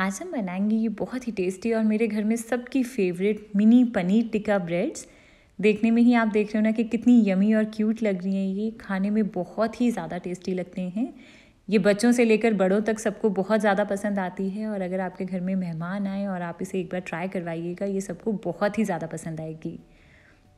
आज हम बनाएंगे ये बहुत ही टेस्टी और मेरे घर में सबकी favourite mini paneer tikka breads देखने में ही आप देख रहे हो ना कि कितनी यमी और क्यूट लग रही हैं ये खाने में बहुत ही ज़्यादा टेस्टी लगते हैं ये बच्चों से लेकर बड़ों तक सबको बहुत ज़्यादा पसंद आती है और अगर आपके घर में मेहमान आए और आप इसे एक बार ट्राई करवाइएगा ये सबको बहुत ही ज़्यादा पसंद आएगी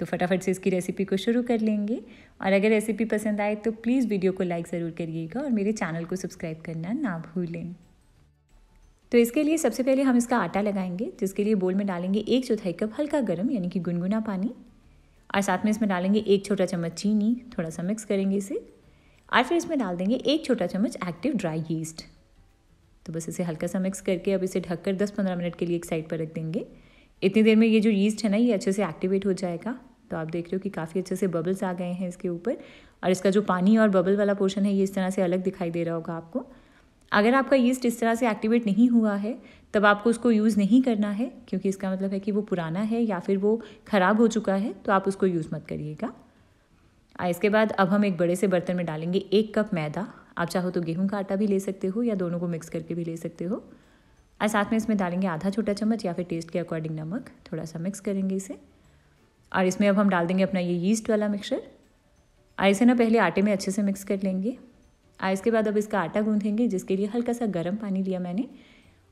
तो फटाफट से इसकी रेसिपी को शुरू कर लेंगे और अगर रेसिपी पसंद आए तो प्लीज़ वीडियो को लाइक ज़रूर करिएगा और मेरे चैनल को सब्सक्राइब करना ना भूलें तो इसके लिए सबसे पहले हम इसका आटा लगाएंगे जिसके तो लिए बोल में डालेंगे एक चौथाई कप हल्का गर्म यानी कि गुनगुना पानी और साथ में इसमें डालेंगे एक छोटा चम्मच चीनी थोड़ा सा मिक्स करेंगे इसे और फिर इसमें डाल देंगे एक छोटा चम्मच एक्टिव ड्राई यीस्ट तो बस इसे हल्का सा मिक्स करके अब इसे ढककर 10-15 मिनट के लिए एक साइड पर रख देंगे इतनी देर में ये जो यीस्ट है ना ये अच्छे से एक्टिवेट हो जाएगा तो आप देख रहे हो कि काफ़ी अच्छे से बबल्स आ गए हैं इसके ऊपर और इसका जो पानी और बबल वाला पोर्शन है ये इस तरह से अलग दिखाई दे रहा होगा आपको अगर आपका यीस्ट इस तरह से एक्टिवेट नहीं हुआ है तब आपको उसको यूज़ नहीं करना है क्योंकि इसका मतलब है कि वो पुराना है या फिर वो ख़राब हो चुका है तो आप उसको यूज़ मत करिएगा इसके बाद अब हम एक बड़े से बर्तन में डालेंगे एक कप मैदा आप चाहो तो गेहूं का आटा भी ले सकते हो या दोनों को मिक्स करके भी ले सकते हो और साथ में इसमें डालेंगे आधा छोटा चम्मच या फिर टेस्ट के अकॉर्डिंग नमक थोड़ा सा मिक्स करेंगे इसे और इसमें अब हम डाल देंगे अपना ये यीस्ट वाला मिक्सर और इसे ना पहले आटे में अच्छे से मिक्स कर लेंगे और इसके बाद अब इसका आटा गूंथेंगे जिसके लिए हल्का सा गर्म पानी लिया मैंने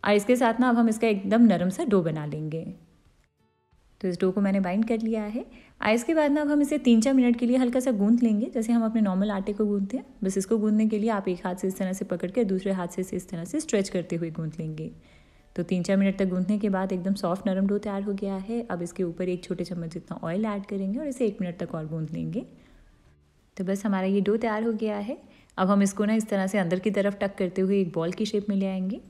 और इसके साथ ना अब हम इसका एकदम नरम सा डो बना लेंगे तो इस डो को मैंने बाइंड कर लिया है और इसके बाद ना अब हम इसे तीन चार मिनट के लिए हल्का सा गूंथ लेंगे जैसे हम अपने नॉर्मल आटे को गूंथते हैं बस इसको गूंथने के लिए आप एक हाथ से इस तरह से पकड़ के दूसरे हाथ से इसे इस तरह से स्ट्रेच करते हुए गूंथ लेंगे तो तीन चार मिनट तक गूंथने के बाद एकदम सॉफ्ट नरम डो तैयार हो गया है अब इसके ऊपर एक छोटे चम्मच जितना ऑयल ऐड करेंगे और इसे एक मिनट तक और गूंथ लेंगे तो बस हमारा ये डो तैयार हो गया है अब हम इसको ना इस तरह से अंदर की तरफ टक करते हुए एक बॉल की शेप में ले आएंगे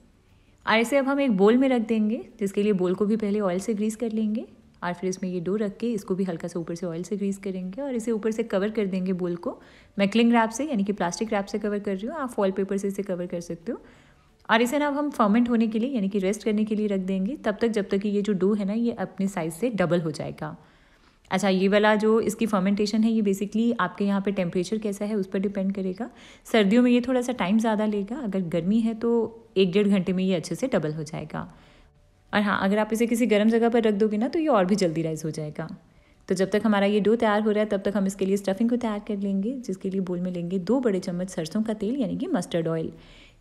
और इसे अब हम एक बोल में रख देंगे जिसके लिए बोल को भी पहले ऑयल से ग्रीस कर लेंगे और फिर इसमें ये डो रख के इसको भी हल्का सा ऊपर से ऑयल से ग्रीस करेंगे और इसे ऊपर से कवर कर देंगे बोल को मैं क्लिंग रैप से यानी कि प्लास्टिक रैप से कवर कर रही हूँ आप फॉल पेपर से इसे कवर कर सकते हो और इसे ना अब हम फर्मेंट होने के लिए यानी कि रेस्ट करने के लिए रख देंगे तब तक जब तक कि ये जो डो है ना ये अपने साइज़ से डबल हो जाएगा अच्छा ये वाला जो इसकी फर्मेंटेशन है ये बेसिकली आपके यहाँ पे टेम्परेचर कैसा है उस पर डिपेंड करेगा सर्दियों में ये थोड़ा सा टाइम ज़्यादा लेगा अगर गर्मी है तो एक डेढ़ घंटे में ये अच्छे से डबल हो जाएगा और हाँ अगर आप इसे किसी गर्म जगह पर रख दोगे ना तो ये और भी जल्दी राइज हो जाएगा तो जब तक हमारा ये डो तैयार हो रहा है तब तक हम इसके लिए स्टफिंग को तैयार कर लेंगे जिसके लिए बोल में लेंगे दो बड़े चम्मच सरसों का तेल यानी कि मस्टर्ड ऑयल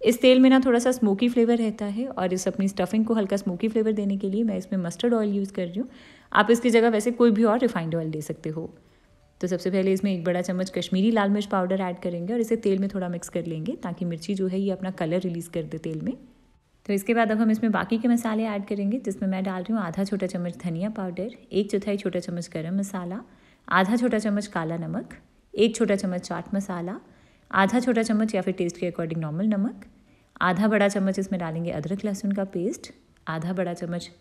इस तेल में ना थोड़ा सा स्मोकी फ्लेवर रहता है और इस अपनी स्टफिंग को हल्का स्मोकी फ्लेवर देने के लिए मैं इसमें मस्टर्ड ऑयल यूज़ कर रही हूँ आप इसकी जगह वैसे कोई भी और रिफाइंड ऑयल ले सकते हो तो सबसे पहले इसमें एक बड़ा चम्मच कश्मीरी लाल मिर्च पाउडर ऐड करेंगे और इसे तेल में थोड़ा मिक्स कर लेंगे ताकि मिर्ची जो है ये अपना कलर रिलीज़ कर दे तेल में तो इसके बाद अब हम इसमें बाकी के मसाले ऐड करेंगे जिसमें मैं डाल रही हूँ आधा छोटा चम्मच धनिया पाउडर एक चौथाई छोटा चम्मच गर्म मसाला आधा छोटा चम्मच काला नमक एक छोटा चम्मच चाट मसाला आधा छोटा चम्मच या फिर टेस्ट के अकॉर्डिंग नॉर्मल नमक आधा बड़ा चम्मच इसमें डालेंगे अदरक लहसुन का पेस्ट आधा बड़ा चम्मच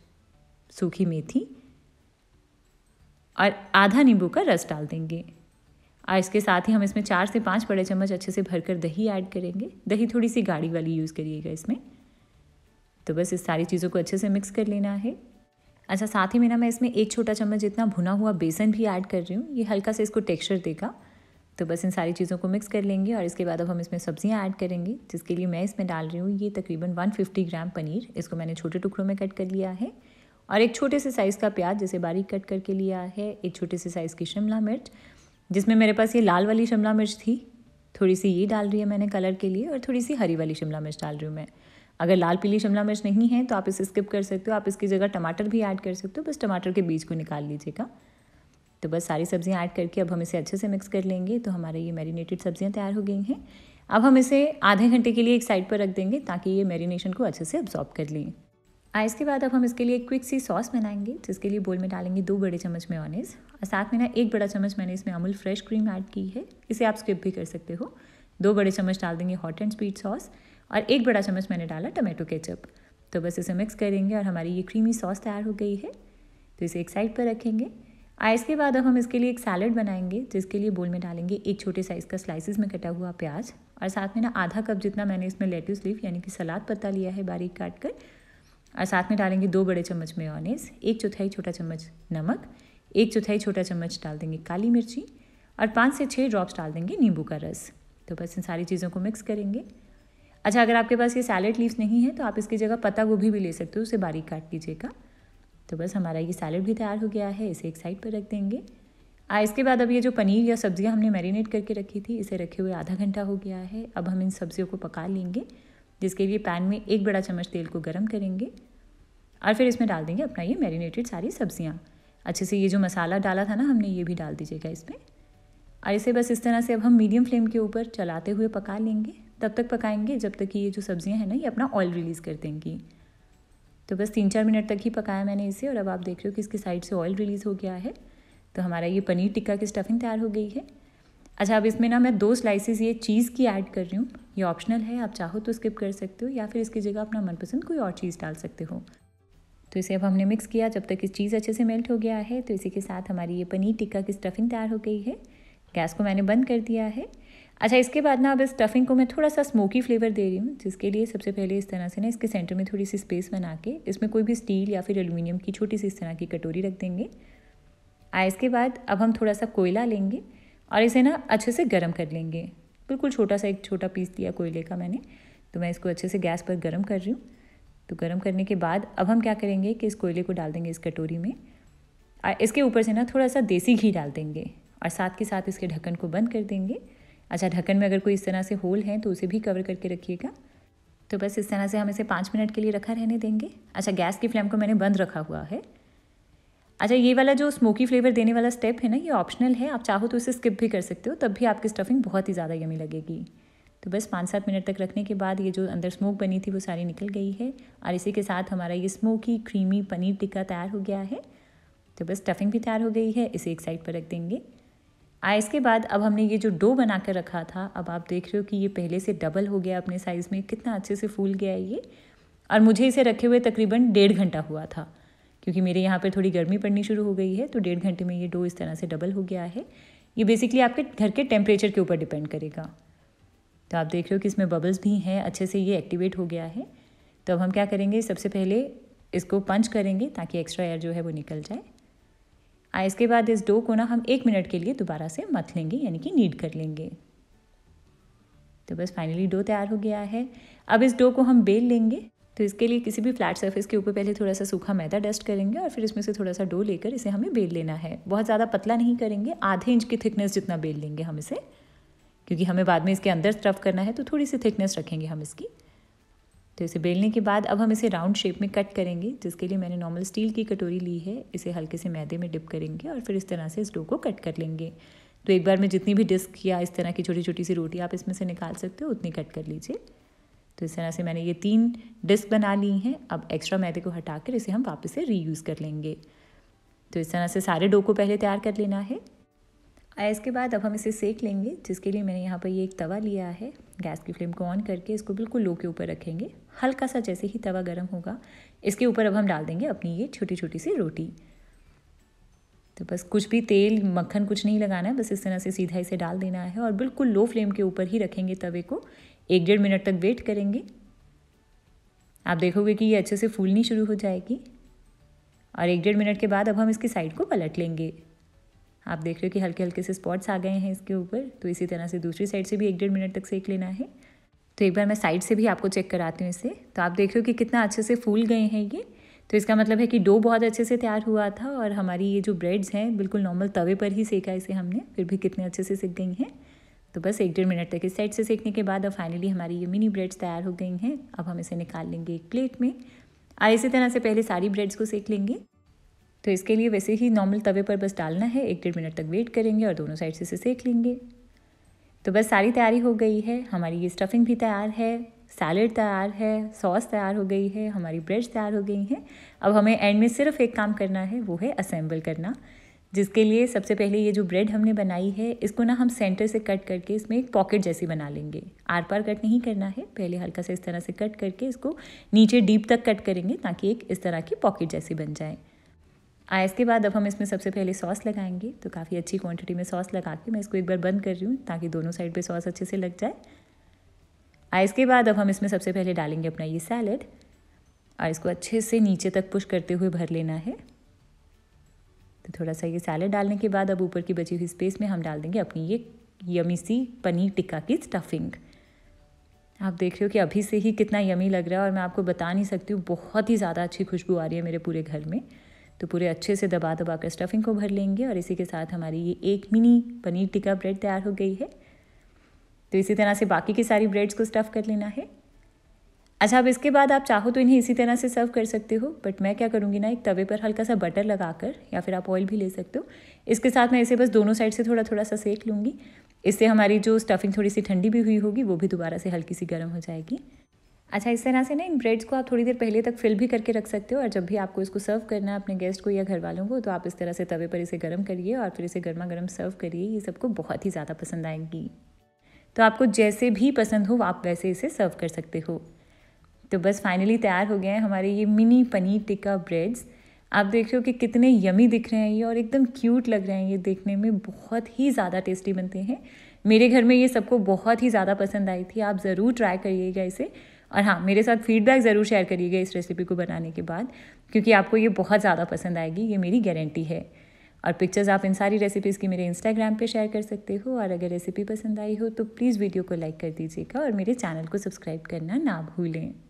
सूखी मेथी और आधा नींबू का रस डाल देंगे और इसके साथ ही हम इसमें चार से पाँच बड़े चम्मच अच्छे से भरकर दही ऐड करेंगे दही थोड़ी सी गाढ़ी वाली यूज़ करिएगा इसमें तो बस इस सारी चीज़ों को अच्छे से मिक्स कर लेना है अच्छा साथ ही मेरा मैं इसमें एक छोटा चम्मच जितना भुना हुआ बेसन भी ऐड कर रही हूँ ये हल्का से इसको टेक्स्चर देगा तो बस इन सारी चीज़ों को मिक्स कर लेंगे और इसके बाद अब हम इसमें सब्ज़ियाँ ऐड करेंगे जिसके लिए मैं इसमें डाल रही हूँ ये तकरीबन 150 ग्राम पनीर इसको मैंने छोटे टुकड़ों में कट कर लिया है और एक छोटे से साइज़ का प्याज जिसे बारीक कट करके लिया है एक छोटे से साइज़ की शिमला मिर्च जिसमें मेरे पास ये लाल वाली शिमला मिर्च थी थोड़ी सी ये डाल रही है मैंने कलर के लिए और थोड़ी सी हरी वाली शिमला मिर्च डाल रही हूँ मैं अगर लाल पीली शिमला मिर्च नहीं है तो आप इसे स्किप कर सकते हो आप इसकी जगह टमाटर भी ऐड कर सकते हो बस टमाटर के बीज को निकाल लीजिएगा तो बस सारी सब्ज़ियाँ ऐड करके अब हम इसे अच्छे से मिक्स कर लेंगे तो हमारे ये मैरिनेटेड सब्ज़ियाँ तैयार हो गई हैं अब हम इसे आधे घंटे के लिए एक साइड पर रख देंगे ताकि ये मैरिनेशन को अच्छे से अब्जॉर्ब कर लें आ इसके बाद अब हम इसके लिए क्विक सी सॉस बनाएंगे जिसके लिए बोल में डालेंगे दो बड़े चम्मच मेयोनीज और साथ में ना एक बड़ा चम्मच मैंने इसमें अमूल फ्रेश क्रीम ऐड की है इसे आप स्किप भी कर सकते हो दो बड़े चम्मच डाल देंगे हॉट एंड स्वीट सॉस और एक बड़ा चम्मच मैंने डाला टमाटो केचप तो बस इसे मिक्स करेंगे और हमारी ये क्रीमी सॉस तैयार हो गई है तो इसे एक साइड पर रखेंगे आ इसके बाद अब हम इसके लिए एक सैलड बनाएंगे जिसके लिए बोल में डालेंगे एक छोटे साइज़ का स्लाइसिस में कटा हुआ प्याज और साथ में ना आधा कप जितना मैंने इसमें लेट्यूस लीफ यानी कि सलाद पत्ता लिया है बारीक काट कर और साथ में डालेंगे दो बड़े चम्मच मेयोनेज़ एक चौथाई छोटा चम्मच नमक एक चौथाई छोटा चम्मच डाल देंगे काली मिर्ची और पाँच से छः ड्रॉप्स डाल देंगे नींबू का रस तो बस इन सारी चीज़ों को मिक्स करेंगे अच्छा अगर आपके पास ये सैलेड लीव्स नहीं है तो आप इसकी जगह पत्ता गोभी भी ले सकते हो उसे बारीक काट लीजिएगा तो बस हमारा ये सैलेड भी तैयार हो गया है इसे एक साइड पर रख देंगे आ इसके बाद अब ये जो पनीर या सब्ज़ियाँ हमने मैरिनेट करके रखी थी इसे रखे हुए आधा घंटा हो गया है अब हम इन सब्ज़ियों को पका लेंगे जिसके लिए पैन में एक बड़ा चम्मच तेल को गर्म करेंगे और फिर इसमें डाल देंगे अपना ये मैरिनेटेड सारी सब्जियाँ अच्छे से ये जो मसाला डाला था ना हमने ये भी डाल दीजिएगा इसमें और इसे बस इस तरह से अब हम मीडियम फ्लेम के ऊपर चलाते हुए पका लेंगे तब तक पकाएंगे जब तक कि ये जो सब्जियां हैं ना ये अपना ऑयल रिलीज़ कर देंगी तो बस तीन चार मिनट तक ही पकाया मैंने इसे और अब आप देख रहे हो कि इसकी साइड से ऑयल रिलीज़ हो गया है तो हमारा ये पनीर टिक्का की स्टफिंग तैयार हो गई है अच्छा अब इसमें ना मैं दो स्लाइसेस ये चीज़ की ऐड कर रही हूँ ये ऑप्शनल है आप चाहो तो स्किप कर सकते हो या फिर इसकी जगह अपना मनपसंद कोई और चीज़ डाल सकते हो तो इसे अब हमने मिक्स किया जब तक इस चीज़ अच्छे से मेल्ट हो गया है तो इसी के साथ हमारी ये पनीर टिक्का की स्टफिंग तैयार हो गई है गैस को मैंने बंद कर दिया है अच्छा इसके बाद ना अब इस स्टफिंग को मैं थोड़ा सा स्मोकी फ्लेवर दे रही हूँ जिसके लिए सबसे पहले इस तरह से ना इसके सेंटर में थोड़ी सी स्पेस बना के इसमें कोई भी स्टील या फिर एलुमिनियम की छोटी सी इस तरह की कटोरी रख देंगे आ इसके बाद अब हम थोड़ा सा कोयला लेंगे और इसे ना अच्छे से गर्म कर लेंगे बिल्कुल छोटा सा एक छोटा पीस दिया कोयले का मैंने तो मैं इसको अच्छे से गैस पर गर्म कर रही हूँ तो गर्म करने के बाद अब हम क्या करेंगे कि इस कोयले को डाल देंगे इस कटोरी में इसके ऊपर से ना थोड़ा सा देसी घी डाल देंगे और साथ के साथ इसके ढक्कन को बंद कर देंगे अच्छा ढक्कन में अगर कोई इस तरह से होल है तो उसे भी कवर करके रखिएगा तो बस इस तरह से हम इसे पाँच मिनट के लिए रखा रहने देंगे अच्छा गैस की फ्लेम को मैंने बंद रखा हुआ है अच्छा ये वाला जो स्मोकी फ्लेवर देने वाला स्टेप है ना ये ऑप्शनल है आप चाहो तो इसे स्किप भी कर सकते हो तब भी आपकी स्टफिंग बहुत ही ज़्यादा यमी लगेगी तो बस पाँच सात मिनट तक रखने के बाद ये जो अंदर स्मोक बनी थी वो सारी निकल गई है और इसी के साथ हमारा ये स्मोकी क्रीमी पनीर टिक्का तैयार हो गया है तो बस स्टफिंग भी तैयार हो गई है इसे एक साइड पर रख देंगे आ इसके बाद अब हमने ये जो डो बना कर रखा था अब आप देख रहे हो कि ये पहले से डबल हो गया अपने साइज़ में कितना अच्छे से फूल गया है ये और मुझे इसे रखे हुए तकरीबन डेढ़ घंटा हुआ था क्योंकि मेरे यहाँ पर थोड़ी गर्मी पड़नी शुरू हो गई है तो डेढ़ घंटे में ये डो इस तरह से डबल हो गया है ये बेसिकली आपके घर के टेम्परेचर के ऊपर डिपेंड करेगा तो आप देख रहे हो कि इसमें बबल्स भी हैं अच्छे से ये एक्टिवेट हो गया है तो अब हम क्या करेंगे सबसे पहले इसको पंच करेंगे ताकि एक्स्ट्रा एयर जो है वो निकल जाए आ इसके बाद इस डो को ना हम एक मिनट के लिए दोबारा से मथ लेंगे यानी कि नीड कर लेंगे तो बस फाइनली डो तैयार हो गया है अब इस डो को हम बेल लेंगे तो इसके लिए किसी भी फ्लैट सर्फेस के ऊपर पहले थोड़ा सा सूखा मैदा डस्ट करेंगे और फिर इसमें से थोड़ा सा डो लेकर इसे हमें बेल लेना है बहुत ज़्यादा पतला नहीं करेंगे आधे इंच की थिकनेस जितना बेल लेंगे हम इसे क्योंकि हमें बाद में इसके अंदर स्ट्रफ करना है तो थोड़ी सी थिकनेस रखेंगे हम इसकी तो इसे बेलने के बाद अब हम इसे राउंड शेप में कट करेंगे जिसके लिए मैंने नॉर्मल स्टील की कटोरी ली है इसे हल्के से मैदे में डिप करेंगे और फिर इस तरह से इस डो को कट कर लेंगे तो एक बार में जितनी भी डिस्क या इस तरह की छोटी छोटी सी रोटी आप इसमें से निकाल सकते हो उतनी कट कर लीजिए तो इस तरह से मैंने ये तीन डिस्क बना ली हैं अब एक्स्ट्रा मैदे को हटा कर इसे हम वापस से रीयूज़ कर लेंगे तो इस तरह से सारे डो को पहले तैयार कर लेना है और इसके बाद अब हम इसे सेक लेंगे जिसके लिए मैंने यहाँ पर ये एक तवा लिया है गैस की फ्लेम को ऑन करके इसको बिल्कुल लो के ऊपर रखेंगे हल्का सा जैसे ही तवा गर्म होगा इसके ऊपर अब हम डाल देंगे अपनी ये छोटी छोटी सी रोटी तो बस कुछ भी तेल मक्खन कुछ नहीं लगाना है बस इस तरह से सीधा इसे डाल देना है और बिल्कुल लो फ्लेम के ऊपर ही रखेंगे तवे को एक डेढ़ मिनट तक वेट करेंगे आप देखोगे कि ये अच्छे से फूलनी शुरू हो जाएगी और एक डेढ़ मिनट के बाद अब हम इसकी साइड को पलट लेंगे आप देख रहे हो कि हल्के हल्के से स्पॉट्स आ गए हैं इसके ऊपर तो इसी तरह से दूसरी साइड से भी एक डेढ़ मिनट तक सेक लेना है तो एक बार मैं साइड से भी आपको चेक कराती हूँ इसे तो आप देख रहे हो कि कितना अच्छे से फूल गए हैं ये तो इसका मतलब है कि डो बहुत अच्छे से तैयार हुआ था और हमारी ये जो ब्रेड्स हैं बिल्कुल नॉर्मल तवे पर ही सेका इसे हमने फिर भी कितने अच्छे से सिक गई हैं तो बस एक डेढ़ मिनट तक इस साइड से सेकने के बाद अब फाइनली हमारी ये मिनी ब्रेड्स तैयार हो गई हैं अब हम इसे निकाल लेंगे एक प्लेट में और इसी तरह से पहले सारी ब्रेड्स को सेक लेंगे तो इसके लिए वैसे ही नॉर्मल तवे पर बस डालना है एक डेढ़ मिनट तक वेट करेंगे और दोनों साइड से इसे सेक लेंगे तो बस सारी तैयारी हो गई है हमारी ये स्टफिंग भी तैयार है सैलड तैयार है सॉस तैयार हो गई है हमारी ब्रेड तैयार हो गई हैं अब हमें एंड में सिर्फ एक काम करना है वो है असेंबल करना जिसके लिए सबसे पहले ये जो ब्रेड हमने बनाई है इसको ना हम सेंटर से कट करके इसमें एक पॉकेट जैसी बना लेंगे आर पार कट नहीं करना है पहले हल्का सा इस तरह से कट करके इसको नीचे डीप तक कट करेंगे ताकि एक इस तरह की पॉकेट जैसी बन जाए आ इसके बाद अब हम इसमें सबसे पहले सॉस लगाएंगे तो काफ़ी अच्छी क्वांटिटी में सॉस लगा के मैं इसको एक बार बंद कर रही हूँ ताकि दोनों साइड पे सॉस अच्छे से लग जाए और इसके बाद अब हम इसमें सबसे पहले डालेंगे अपना ये सैलड और इसको अच्छे से नीचे तक पुश करते हुए भर लेना है तो थोड़ा सा ये सैलड डालने के बाद अब ऊपर की बची हुई स्पेस में हम डाल देंगे अपनी ये यमी सी पनीर टिक्का की स्टफिंग आप देख रहे हो कि अभी से ही कितना यमी लग रहा है और मैं आपको बता नहीं सकती हूँ बहुत ही ज़्यादा अच्छी खुशबू आ रही है मेरे पूरे घर में तो पूरे अच्छे से दबा दबा कर स्टफिंग को भर लेंगे और इसी के साथ हमारी ये एक मिनी पनीर टिक्का ब्रेड तैयार हो गई है तो इसी तरह से बाकी की सारी ब्रेड्स को स्टफ़ कर लेना है अच्छा अब इसके बाद आप चाहो तो इन्हें इसी तरह से सर्व कर सकते हो बट मैं क्या करूँगी ना एक तवे पर हल्का सा बटर लगाकर या फिर आप ऑयल भी ले सकते हो इसके साथ मैं इसे बस दोनों साइड से थोड़ा थोड़ा सा सेक लूँगी इससे हमारी जो स्टफिंग थोड़ी सी ठंडी भी हुई होगी वो भी दोबारा से हल्की सी गर्म हो जाएगी अच्छा इस तरह से ना इन ब्रेड्स को आप थोड़ी देर पहले तक फिल भी करके रख सकते हो और जब भी आपको इसको सर्व करना है अपने गेस्ट को या घर वालों को तो आप इस तरह से तवे पर इसे गर्म करिए और फिर इसे गर्मा गर्म सर्व करिए ये सबको बहुत ही ज़्यादा पसंद आएंगी तो आपको जैसे भी पसंद हो आप वैसे इसे सर्व कर सकते हो तो बस फाइनली तैयार हो गए हैं हमारे ये मिनी पनीर टिक्का ब्रेड्स आप देख रहे हो कि कितने यमी दिख रहे हैं ये और एकदम क्यूट लग रहे हैं ये देखने में बहुत ही ज़्यादा टेस्टी बनते हैं मेरे घर में ये सबको बहुत ही ज़्यादा पसंद आई थी आप ज़रूर ट्राई करिएगा इसे और हाँ मेरे साथ फीडबैक ज़रूर शेयर करिएगा इस रेसिपी को बनाने के बाद क्योंकि आपको ये बहुत ज़्यादा पसंद आएगी ये मेरी गारंटी है और पिक्चर्स आप इन सारी रेसिपीज़ की मेरे इंस्टाग्राम पे शेयर कर सकते हो और अगर रेसिपी पसंद आई हो तो प्लीज़ वीडियो को लाइक कर दीजिएगा और मेरे चैनल को सब्सक्राइब करना ना भूलें